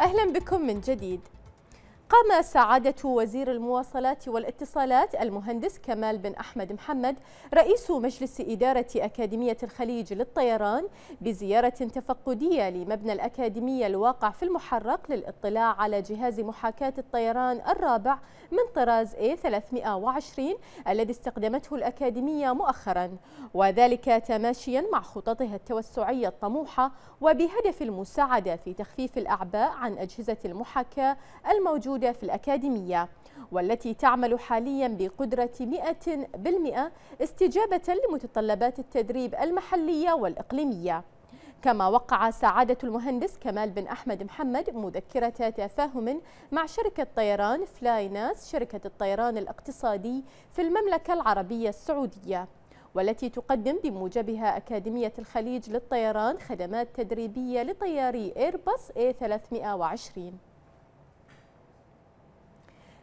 أهلا بكم من جديد قام سعادة وزير المواصلات والاتصالات المهندس كمال بن أحمد محمد رئيس مجلس إدارة أكاديمية الخليج للطيران بزيارة تفقدية لمبنى الأكاديمية الواقع في المحرق للاطلاع على جهاز محاكاة الطيران الرابع من طراز A320 الذي استخدمته الأكاديمية مؤخرا وذلك تماشيا مع خططها التوسعية الطموحة وبهدف المساعدة في تخفيف الأعباء عن أجهزة المحاكاة الموجودة الموجودة في الأكاديمية والتي تعمل حاليا بقدرة 100% استجابة لمتطلبات التدريب المحلية والإقليمية كما وقع سعادة المهندس كمال بن أحمد محمد مذكرة تفاهم مع شركة طيران فلايناس شركة الطيران الاقتصادي في المملكة العربية السعودية والتي تقدم بموجبها أكاديمية الخليج للطيران خدمات تدريبية لطياري إيرباص A320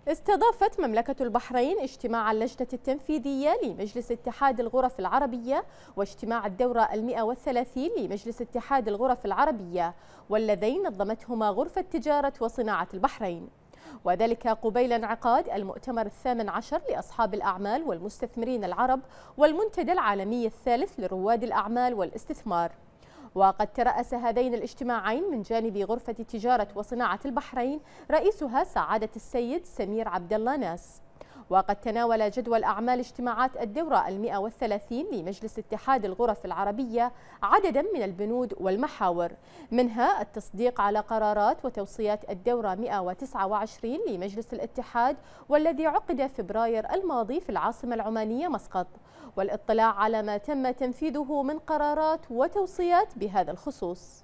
استضافت مملكة البحرين اجتماع اللجنة التنفيذية لمجلس اتحاد الغرف العربية واجتماع الدورة المئة والثلاثين لمجلس اتحاد الغرف العربية واللذين نظمتهما غرفة تجارة وصناعة البحرين وذلك قبيل انعقاد المؤتمر الثامن عشر لأصحاب الأعمال والمستثمرين العرب والمنتدى العالمي الثالث لرواد الأعمال والاستثمار وقد ترأس هذين الاجتماعين من جانب غرفة تجارة وصناعة البحرين رئيسها سعادة السيد سمير عبد الله ناس وقد تناول جدول أعمال اجتماعات الدورة المئة والثلاثين لمجلس اتحاد الغرف العربية عددا من البنود والمحاور منها التصديق على قرارات وتوصيات الدورة 129 لمجلس الاتحاد والذي عقد فبراير الماضي في العاصمة العمانية مسقط والاطلاع على ما تم تنفيذه من قرارات وتوصيات بهذا الخصوص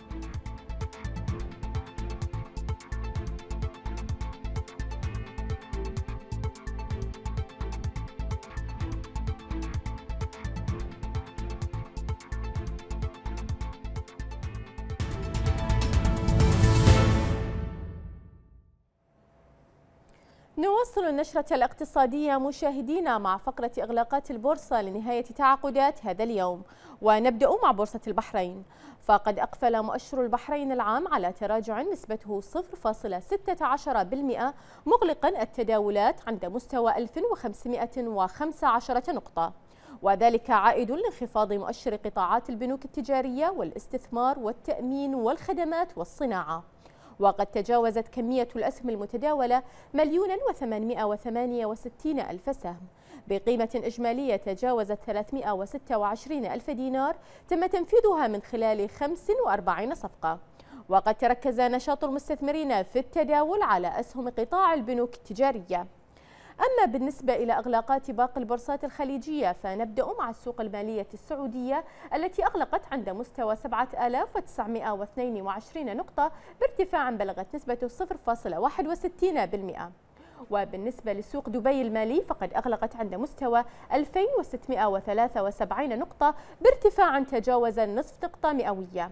نواصل النشرة الاقتصادية مشاهدينا مع فقرة إغلاقات البورصة لنهاية تعاقدات هذا اليوم ونبدأ مع بورصة البحرين فقد أقفل مؤشر البحرين العام على تراجع نسبته 0.16% مغلقا التداولات عند مستوى 1515 نقطة وذلك عائد لانخفاض مؤشر قطاعات البنوك التجارية والاستثمار والتأمين والخدمات والصناعة وقد تجاوزت كمية الأسهم المتداولة مليون وثمانمائة وثمانية وستين ألف سهم بقيمة إجمالية تجاوزت 326 ألف دينار تم تنفيذها من خلال 45 صفقة وقد تركز نشاط المستثمرين في التداول على أسهم قطاع البنوك التجارية أما بالنسبة إلى أغلاقات باقي البورصات الخليجية فنبدأ مع السوق المالية السعودية التي أغلقت عند مستوى 7922 نقطة بارتفاع بلغت نسبة 0.61% وبالنسبة لسوق دبي المالي فقد أغلقت عند مستوى 2673 نقطة بارتفاع تجاوز النصف نقطة مئوية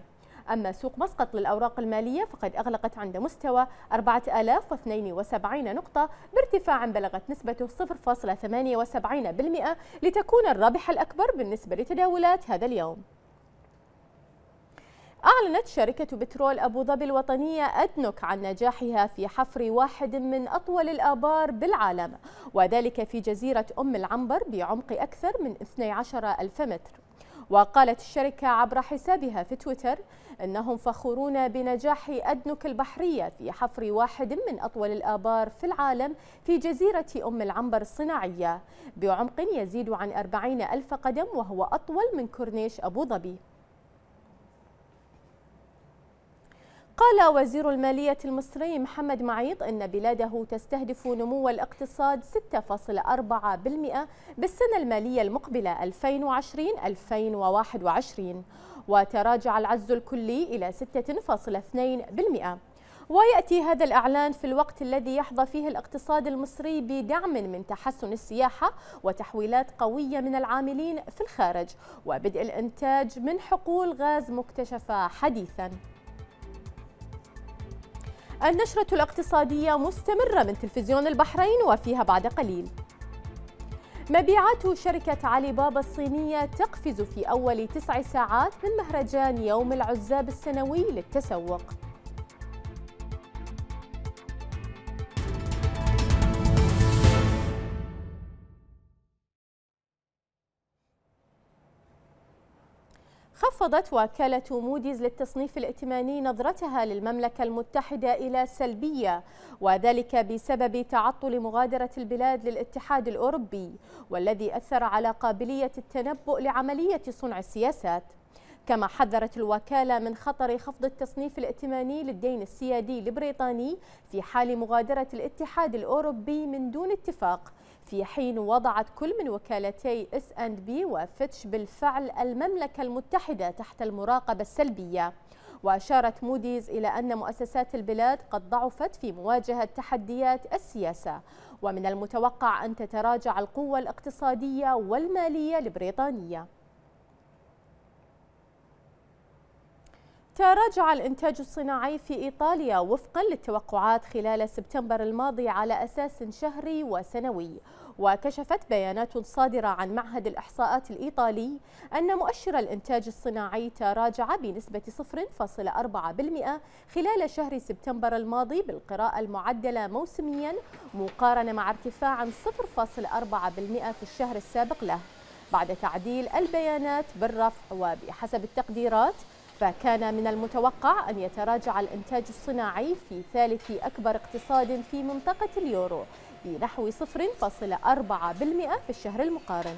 أما سوق مسقط للأوراق المالية فقد أغلقت عند مستوى 4072 نقطة بارتفاع بلغت نسبته 0.78% لتكون الرابح الأكبر بالنسبة لتداولات هذا اليوم أعلنت شركة بترول أبو ظبي الوطنية أدنك عن نجاحها في حفر واحد من أطول الآبار بالعالم وذلك في جزيرة أم العنبر بعمق أكثر من 12 ألف متر وقالت الشركة عبر حسابها في تويتر أنهم فخورون بنجاح أدنك البحرية في حفر واحد من أطول الآبار في العالم في جزيرة أم العنبر الصناعية بعمق يزيد عن 40 ألف قدم وهو أطول من كورنيش أبو ظبي قال وزير المالية المصري محمد معيط أن بلاده تستهدف نمو الاقتصاد 6.4% بالسنة المالية المقبلة 2020-2021 وتراجع العجز الكلي إلى 6.2% ويأتي هذا الإعلان في الوقت الذي يحظى فيه الاقتصاد المصري بدعم من تحسن السياحة وتحويلات قوية من العاملين في الخارج وبدء الإنتاج من حقول غاز مكتشفة حديثاً النشرة الاقتصادية مستمرة من تلفزيون البحرين وفيها بعد قليل مبيعات شركة علي بابا الصينية تقفز في أول تسع ساعات من مهرجان يوم العزاب السنوي للتسوق خفضت وكالة موديز للتصنيف الائتماني نظرتها للمملكة المتحدة إلى سلبية وذلك بسبب تعطل مغادرة البلاد للاتحاد الأوروبي والذي أثر على قابلية التنبؤ لعملية صنع السياسات كما حذرت الوكالة من خطر خفض التصنيف الائتماني للدين السيادي البريطاني في حال مغادرة الاتحاد الأوروبي من دون اتفاق في حين وضعت كل من وكالتي اس اند بي وفيتش بالفعل المملكة المتحدة تحت المراقبة السلبية وأشارت موديز إلى أن مؤسسات البلاد قد ضعفت في مواجهة تحديات السياسة ومن المتوقع أن تتراجع القوة الاقتصادية والمالية البريطانيه تراجع الإنتاج الصناعي في إيطاليا وفقا للتوقعات خلال سبتمبر الماضي على أساس شهري وسنوي وكشفت بيانات صادرة عن معهد الإحصاءات الإيطالي أن مؤشر الإنتاج الصناعي تراجع بنسبة 0.4% خلال شهر سبتمبر الماضي بالقراءة المعدلة موسميا مقارنة مع ارتفاع 0.4% في الشهر السابق له بعد تعديل البيانات بالرفع وبحسب التقديرات فكان من المتوقع أن يتراجع الإنتاج الصناعي في ثالث أكبر اقتصاد في منطقة اليورو بنحو 0.4% في الشهر المقارن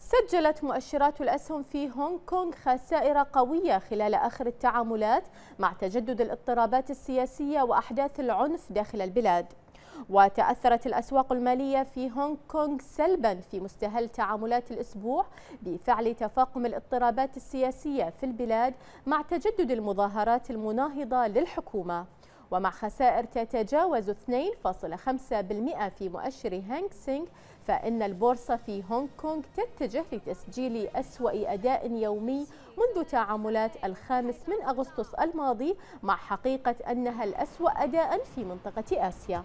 سجلت مؤشرات الأسهم في هونغ كونغ خسائر قوية خلال آخر التعاملات مع تجدد الاضطرابات السياسية وأحداث العنف داخل البلاد وتأثرت الأسواق المالية في هونغ كونغ سلبا في مستهل تعاملات الأسبوع بفعل تفاقم الاضطرابات السياسية في البلاد مع تجدد المظاهرات المناهضة للحكومة ومع خسائر تتجاوز 2.5% في مؤشر هانغ سينغ فإن البورصة في هونغ كونغ تتجه لتسجيل أسوأ أداء يومي منذ تعاملات الخامس من أغسطس الماضي مع حقيقة أنها الأسوأ أداء في منطقة آسيا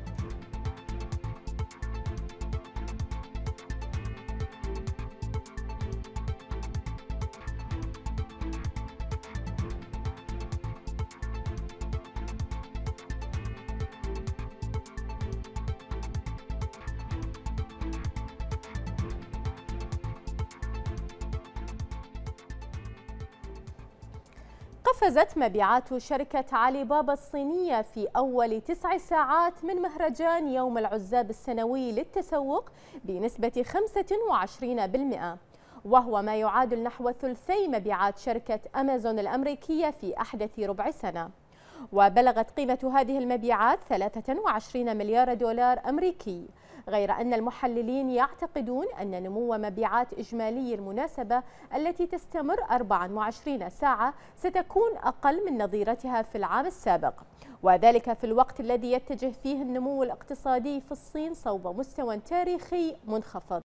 قفزت مبيعات شركة علي بابا الصينية في أول تسع ساعات من مهرجان يوم العزاب السنوي للتسوق بنسبة 25% وهو ما يعادل نحو ثلثي مبيعات شركة أمازون الأمريكية في أحدث ربع سنة وبلغت قيمة هذه المبيعات 23 مليار دولار أمريكي غير أن المحللين يعتقدون أن نمو مبيعات إجمالي المناسبة التي تستمر 24 ساعة ستكون أقل من نظيرتها في العام السابق وذلك في الوقت الذي يتجه فيه النمو الاقتصادي في الصين صوب مستوى تاريخي منخفض